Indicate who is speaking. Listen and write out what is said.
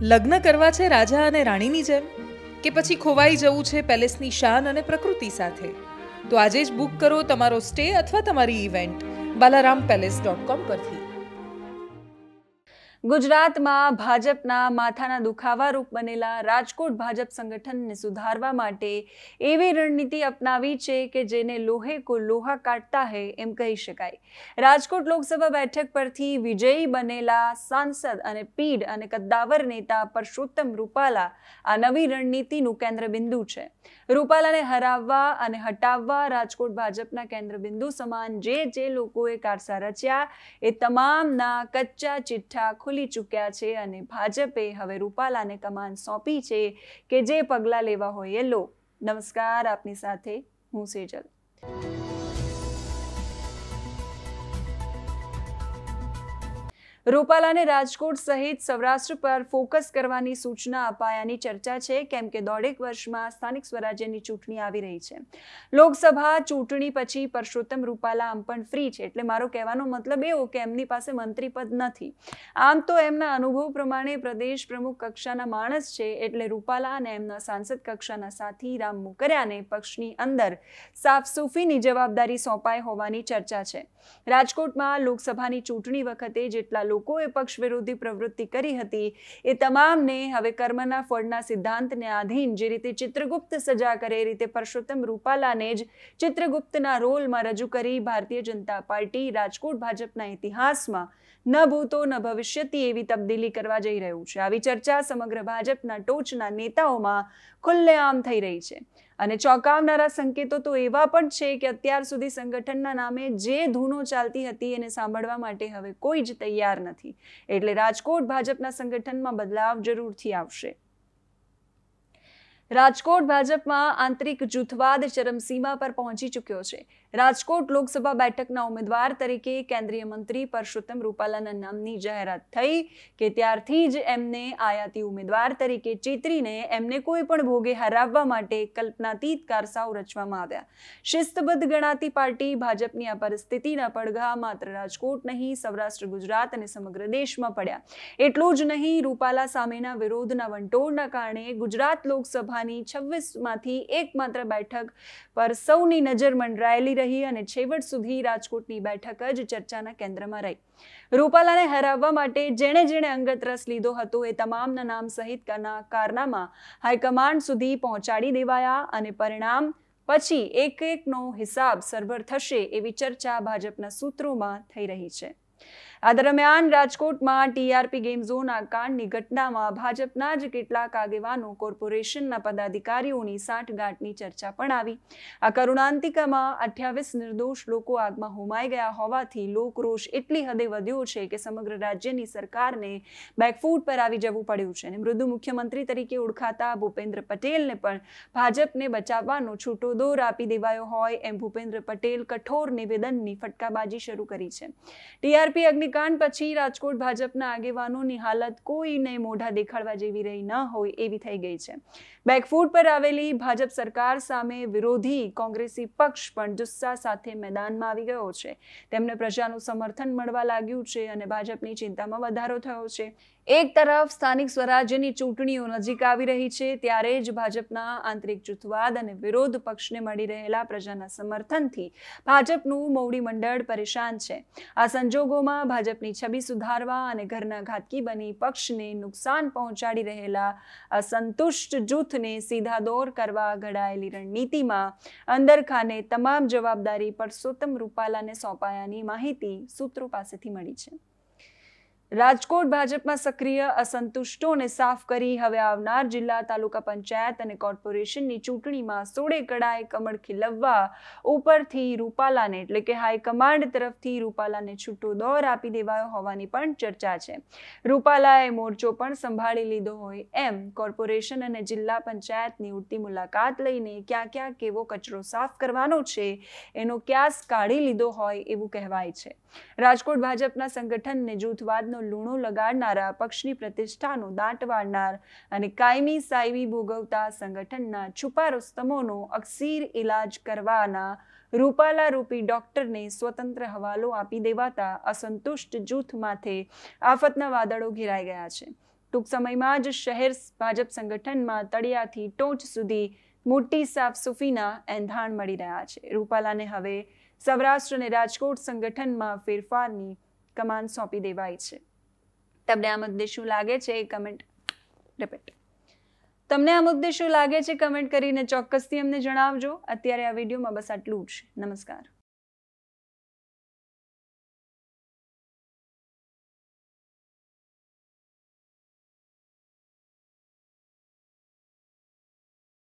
Speaker 1: લગ્ન કરવા છે રાજા અને રાણીની જેમ કે પછી ખોવાઈ જવું છે પેલેસની શાન અને પ્રકૃતિ સાથે તો આજે જ બુક કરો તમારો સ્ટે અથવા તમારી event Balaram palace dot com પરથી ગુજરાતમાં ભાજપના માથાના દુખાવા રૂપ બનેલા રાજકોટ ભાજપ સંગઠનને સુધારવા માટે એવી રણનીતિ અપનાવી છે કે જેને લોહે કો લોહા કાઢતા હે એમ કહી શકાય રાજકોટ લોકસભા બેઠક પરથી વિજયી બનેલા સાંસદ અને પીડ અને કદ્દાવર નેતા પરસોત્તમ રૂપાલા આ નવી રણનીતિનું કેન્દ્રબિંદુ છે રૂપાલાને હરાવવા અને હટાવવા રાજકોટ ભાજપના કેન્દ્રબિંદુ સમાન જે જે લોકોએ કારસા રચ્યા એ તમામના કચ્ચા ચિઠ્ઠા ખુલી ચૂક્યા છે અને ભાજપે હવે રૂપાલાને કમાન સોંપી છે કે જે પગલાં લેવા હોય એ લો નમસ્કાર આપની સાથે હું સેજલ રૂપાલાને રાજકોટ સહિત સૌરાષ્ટ્ર પર ફોકસ કરવાની સૂચના અપાયાની ચર્ચા છે કેમ કે દોઢેક વર્ષમાં સ્થાનિક સ્વરાજ્યની ચૂંટણી આવી રહી છે લોકસભા ચૂંટણી પછી પરસોત્તમ રૂપાલા આમ પણ ફ્રી છે એટલે મારો કહેવાનો મતલબ એવો કે એમની પાસે મંત્રી પદ નથી આમ તો એમના અનુભવ પ્રમાણે પ્રદેશ પ્રમુખ કક્ષાના માણસ છે એટલે રૂપાલા અને એમના સાંસદ કક્ષાના સાથી રામ મુકરિયાને પક્ષની અંદર સાફસૂફીની જવાબદારી સોંપાઈ હોવાની ચર્ચા છે રાજકોટમાં લોકસભાની ચૂંટણી વખતે જેટલા લોકોએ પક્ષ વિરોધી પ્રવૃત્તિ કરી હતી એ તમામને હવે કર્મના ફળના સિદ્ધાંતને આધીન જે રીતે ચિત્રગુપ્ત સજા કરે એ રીતે પરસોત્તમ રૂપાલાને જ ચિત્રગુપ્તના રોલમાં રજૂ કરી ભારતીય જનતા પાર્ટી રાજકોટ ભાજપના ઇતિહાસમાં ન ભૂતો ન ભવિષ્યથી એવી તબદીલી કરવા જઈ રહ્યું છે આવી ચર્ચા સમગ્ર ભાજપના ટોચના નેતાઓમાં ખુલ્લેઆમ થઈ રહી છે અને ચોંકાવનારા સંકેતો તો એવા પણ છે કે અત્યાર સુધી સંગઠનના નામે જે ધૂનો ચાલતી હતી એને સાંભળવા માટે હવે કોઈ જ તૈયાર નથી એટલે રાજકોટ ભાજપના સંગઠનમાં બદલાવ જરૂરથી આવશે રાજકોટ ભાજપમાં આંતરિક જૂથવાદ ચરમસીમા પર પહોંચી ચૂક્યો છે રાજકોટ લોકસભા બેઠકના ઉમેદવાર તરીકે કેન્દ્રીય મંત્રી પરસોત્તમ રૂપાલાના નામની જાહેરાત થઈ કે ત્યારથી જ એમને આયાતી ઉમેદવાર તરીકે ચિતરીને એમને કોઈ પણ ભોગે હરાવવા માટે કલ્પનાતીત કારસાઓ રચવામાં આવ્યા શિસ્તબદ્ધ ગણાતી પાર્ટી ભાજપની આ પરિસ્થિતિના પડઘા માત્ર રાજકોટ નહીં સૌરાષ્ટ્ર ગુજરાત અને સમગ્ર દેશમાં પડ્યા એટલું જ નહીં રૂપાલા સામેના વિરોધના વંટોળના કારણે ગુજરાત લોકસભા સભાની છવ્વીસમાંથી એકમાત્ર બેઠક પર સૌની નજર મંડરાયેલી રહી અને છેવટ સુધી રાજકોટની બેઠક જ ચર્ચાના કેન્દ્રમાં રહી રૂપાલાને હરાવવા માટે જેણે જેણે અંગત રસ લીધો હતો એ તમામના નામ સહિત કારનામા હાઈકમાન્ડ સુધી પહોંચાડી દેવાયા અને પરિણામ પછી એક એકનો હિસાબ સરભર થશે એવી ચર્ચા ભાજપના સૂત્રોમાં થઈ રહી છે આ દરમિયાન રાજકોટમાં ટીઆરપી ગેમ ઝોન આ કાંડની ઘટનામાં ભાજપના જ કેટલાક આગેવાનો કોર્પોરેશનના પદાધિકારીઓની સાંઠગાંઠની ચર્ચા પણ આવી આ કરુણાંતિકામાં અઠ્યાવીસ નિર્દોષ લોકો આગમાં હોમાઈ ગયા હોવાથી લોકરોષ એટલી હદે વધ્યો છે કે સમગ્ર રાજ્યની સરકારને બેકફૂટ પર આવી જવું પડ્યું છે અને મૃદુ મુખ્યમંત્રી તરીકે ઓળખાતા ભૂપેન્દ્ર પટેલને પણ ભાજપને બચાવવાનો છૂટો દોર આપી દેવાયો હોય એમ ભૂપેન્દ્ર પટેલ કઠોર નિવેદનની ફટકાબાજી શરૂ કરી છે ટીઆરપી અગ્નિ ચૂંટણીકાંડ પછી રાજકોટ ભાજપના આગેવાનોની હાલત કોઈને મોઢા દેખાડવા જેવી રહી ન હોય એવી થઈ ગઈ છે બેકફૂટ પર આવેલી ભાજપ સરકાર સામે વિરોધી કોંગ્રેસી પક્ષ પણ જુસ્સા સાથે મેદાનમાં આવી ગયો છે તેમને પ્રજાનું સમર્થન મળવા લાગ્યું છે અને ભાજપની ચિંતામાં વધારો થયો છે એક તરફ સ્થાનિક સ્વરાજ્યની ચૂંટણીઓ નજીક આવી રહી છે ત્યારે જ ભાજપના આંતરિક જૂથવાદ અને વિરોધ પક્ષને મળી રહેલા પ્રજાના સમર્થનથી ભાજપનું મોવડી મંડળ પરેશાન છે આ સંજોગોમાં ભાજપની છબી સુધારવા અને ઘરના ઘાતકી બની પક્ષને નુકસાન પહોંચાડી રહેલા અસંતુષ્ટ જૂથને સીધા દોર કરવા ઘડાયેલી રણનીતિમાં અંદરખાને તમામ જવાબદારી પરસોત્તમ રૂપાલાને સોંપાયાની માહિતી સૂત્રો પાસેથી મળી છે રાજકોટ ભાજપમાં સક્રિય અસંતુષ્ટોને સાફ કરી હવે આવનાર જિલ્લા તાલુકા પંચાયત અને કોર્પોરેશનની ચૂંટણીમાં સોળે કડાએ કમળ ખીલવવા ઉપરથી રૂપાલાને એટલે કે હાઈકમાન્ડ તરફથી રૂપાલાને છૂટો દોર આપી દેવાયો હોવાની પણ ચર્ચા છે રૂપાલાએ મોરચો પણ સંભાળી લીધો હોય એમ કોર્પોરેશન અને જિલ્લા પંચાયતની ઉડતી મુલાકાત લઈને ક્યાં ક્યાં કેવો કચરો સાફ કરવાનો છે એનો ક્યાસ કાઢી લીધો હોય એવું કહેવાય છે રાજકોટ ભાજપના સંગઠનને જૂથવાદનો લૂણો લગાડનારા પક્ષની પ્રતિષ્ઠાનો દાંટ અને કાયમી સાયવી ભોગવતા સંગઠનના છુપા રુસ્તમોનો અક્સીર ઇલાજ કરવાના રૂપાલા રૂપી ડોક્ટરને સ્વતંત્ર હવાલો આપી દેવાતા અસંતુષ્ટ જૂથ માથે આફતના વાદળો ઘેરાઈ ગયા છે ટૂંક સમયમાં જ શહેર ભાજપ સંગઠનમાં તળિયાથી ટોચ સુધી મોટી સાફ સુફીના એંધાણ મળી રહ્યા છે રૂપાલાને હવે સૌરાષ્ટ્ર અને રાજકોટ સંગઠનમાં ફેરફારની કમાન સોંપી દેવાઈ છે તમને આ મુદ્દે શું લાગે છે એ કમેન્ટ રિપીટ તમને આ મુદ્દે શું લાગે છે કમેન્ટ કરીને ચોક્કસથી અમને જણાવજો અત્યારે આ વિડીયોમાં બસ આટલું જ નમસ્કાર